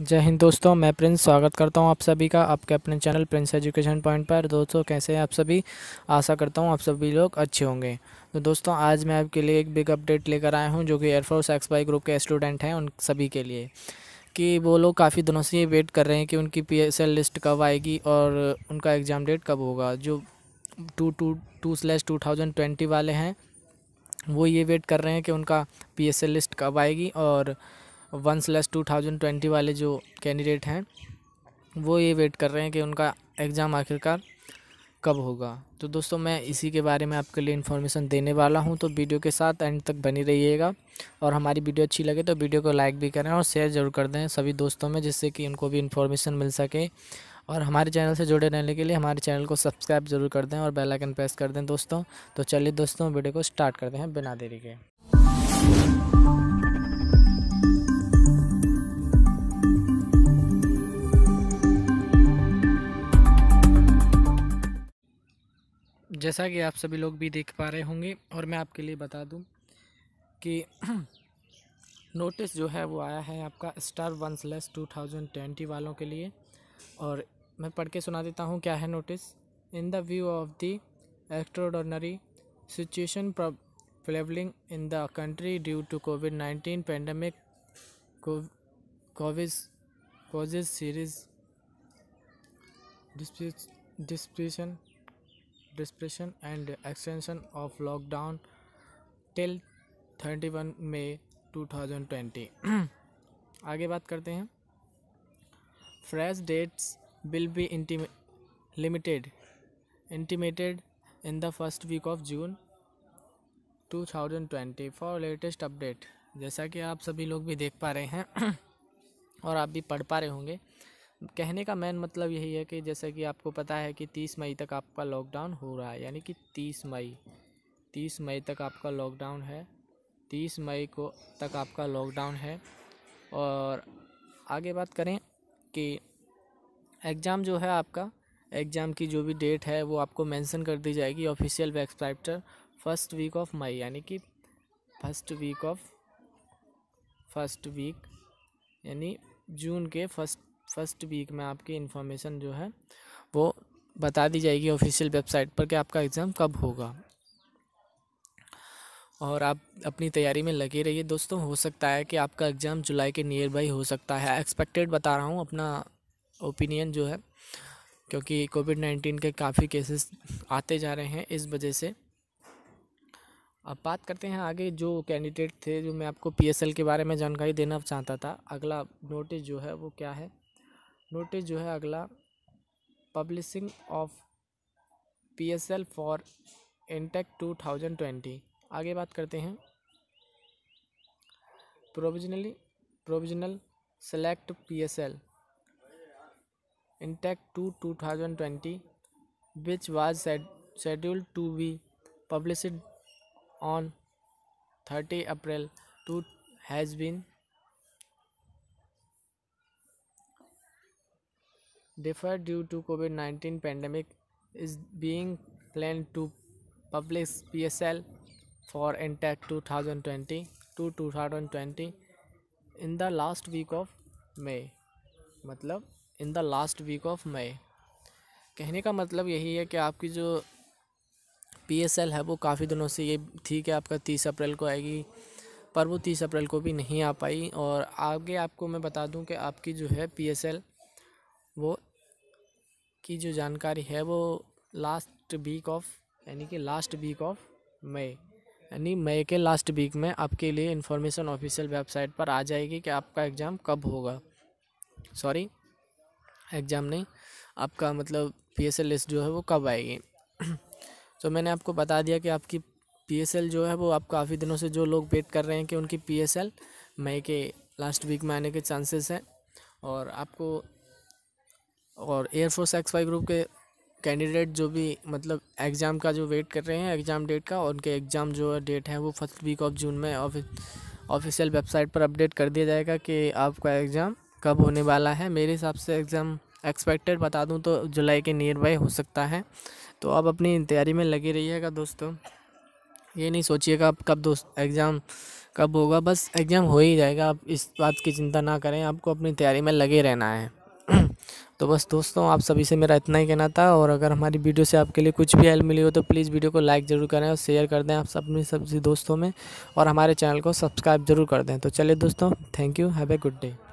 जय हिंद दोस्तों मैं प्रिंस स्वागत करता हूं आप सभी का आपके अपने चैनल प्रिंस एजुकेशन पॉइंट पर दोस्तों कैसे हैं आप सभी आशा करता हूं आप सभी लोग अच्छे होंगे तो दोस्तों आज मैं आपके लिए एक बिग अपडेट लेकर आया हूं जो कि एयरफोर्स एक्स वाई ग्रुप के स्टूडेंट हैं उन सभी के लिए कि वो लोग काफ़ी दिनों से ये वेट कर रहे हैं कि उनकी पी लिस्ट कब आएगी और उनका एग्ज़ाम डेट कब होगा जो two two two slash two thousand twenty वाले हैं वो ये वेट कर रहे हैं कि उनका पी लिस्ट कब आएगी और one slash two thousand twenty वाले जो कैंडिडेट हैं वो ये वेट कर रहे हैं कि उनका एग्ज़ाम आखिरकार कब होगा तो दोस्तों मैं इसी के बारे में आपके लिए इन्फॉर्मेशन देने वाला हूँ तो वीडियो के साथ एंड तक बनी रहिएगा और हमारी वीडियो अच्छी लगे तो वीडियो को लाइक भी करें और शेयर ज़रूर कर दें सभी दोस्तों में जिससे कि उनको भी इन्फॉर्मेशन मिल सके और हमारे चैनल से जुड़े रहने के लिए हमारे चैनल को सब्सक्राइब जरूर कर दें और बेलाइकन प्रेस कर दें दोस्तों तो चलिए दोस्तों वीडियो को स्टार्ट करते हैं बिना देरी के जैसा कि आप सभी लोग भी देख पा रहे होंगे और मैं आपके लिए बता दूं कि नोटिस जो है वो आया है आपका star one slash two thousand twenty वालों के लिए और मैं पढ़ के सुना देता हूँ क्या है notice in the view of the extraordinary situation prevailing in the country due to COVID nineteen pandemic causes causes serious disruption disruption and extension of lockdown till thirty one May two thousand twenty आगे बात करते हैं fresh dates will be limited intimated in the first week of June two thousand twenty for latest update जैसा कि आप सभी लोग भी देख पा रहे हैं और आप भी पढ़ पा रहे होंगे कहने का मेन मतलब यही है कि जैसा कि आपको पता है कि तीस मई तक आपका लॉकडाउन हो रहा है यानी कि तीस मई तीस मई तक आपका लॉकडाउन है तीस मई को तक आपका लॉकडाउन है और आगे बात करें कि एग्ज़ाम जो है आपका एग्ज़ाम की जो भी डेट है वो आपको मेंशन कर दी जाएगी official website first week of May यानी कि first week of first week यानी जून के फर्स्ट फर्स्ट वीक में आपकी इन्फॉर्मेशन जो है वो बता दी जाएगी ऑफिशियल वेबसाइट पर कि आपका एग्ज़ाम कब होगा और आप अपनी तैयारी में लगे रहिए दोस्तों हो सकता है कि आपका एग्ज़ाम जुलाई के नियर बाई हो सकता है एक्सपेक्टेड बता रहा हूँ अपना ओपिनियन जो है क्योंकि कोविड नाइन्टीन के काफ़ी केसेस आते जा रहे हैं इस वजह से अब बात करते हैं आगे जो कैंडिडेट थे जो मैं आपको पीएसएल के बारे में जानकारी देना चाहता था अगला नोटिस जो है वो क्या है नोटिस जो है अगला publishing of P S L for intake two thousand twenty आगे बात करते हैं provisionally provisional select P S L intake two two thousand twenty which was schedule to be publish on thirty April to has been deferred due to COVID-19 pandemic is being planned to publish PSL for NTEC 2020 to 2020 in the last week of May मतलब in the last week of May कहने का मतलब यही है कि आपकी जो P S L है वो काफ़ी दिनों से ये थी कि आपका तीस अप्रैल को आएगी पर वो तीस अप्रैल को भी नहीं आ पाई और आगे आपको मैं बता दूं कि आपकी जो है पी एस एल वो की जो जानकारी है वो लास्ट वीक ऑफ यानी कि लास्ट वीक ऑफ मई यानी मई के लास्ट वीक में आपके लिए इन्फॉर्मेशन ऑफिशियल वेबसाइट पर आ जाएगी कि आपका एग्ज़ाम कब होगा सॉरी एग्ज़ाम नहीं आपका मतलब पी एस एल लिस्ट जो है वो कब आएगी तो मैंने आपको बता दिया कि आपकी पी एस एल जो है वो आप काफ़ी दिनों से जो लोग वेट कर रहे हैं कि उनकी पी एस एल मई के लास्ट वीक में आने के चांसेस हैं और आपको और एयरफोर्स एक्स वाई ग्रुप के कैंडिडेट जो भी मतलब एग्ज़ाम का जो वेट कर रहे हैं एग्ज़ाम डेट का उनके एग्ज़ाम जो डेट है वो फर्स्ट वीक ऑफ जून में ऑफिशियल वेबसाइट पर अपडेट कर दिया जाएगा कि आपका एग्ज़ाम कब होने वाला है मेरे हिसाब से एग्ज़ाम एक्सपेक्टेड बता दूं तो जुलाई के नियर बाई हो सकता है तो आप अपनी तैयारी में लगे रहिएगा दोस्तों ये नहीं सोचिएगा आप कब दोस्त एग्ज़ाम कब होगा बस एग्ज़ाम हो ही जाएगा आप इस बात की चिंता ना करें आपको अपनी तैयारी में लगे रहना है तो बस दोस्तों आप सभी से मेरा इतना ही कहना था और अगर हमारी वीडियो से आपके लिए कुछ भी हेल्प मिली हो तो प्लीज़ वीडियो को लाइक ज़रूर करें और शेयर कर दें आप सब सभी दोस्तों में और हमारे चैनल को सब्सक्राइब ज़रूर कर दें तो चलिए दोस्तों thank you have a good day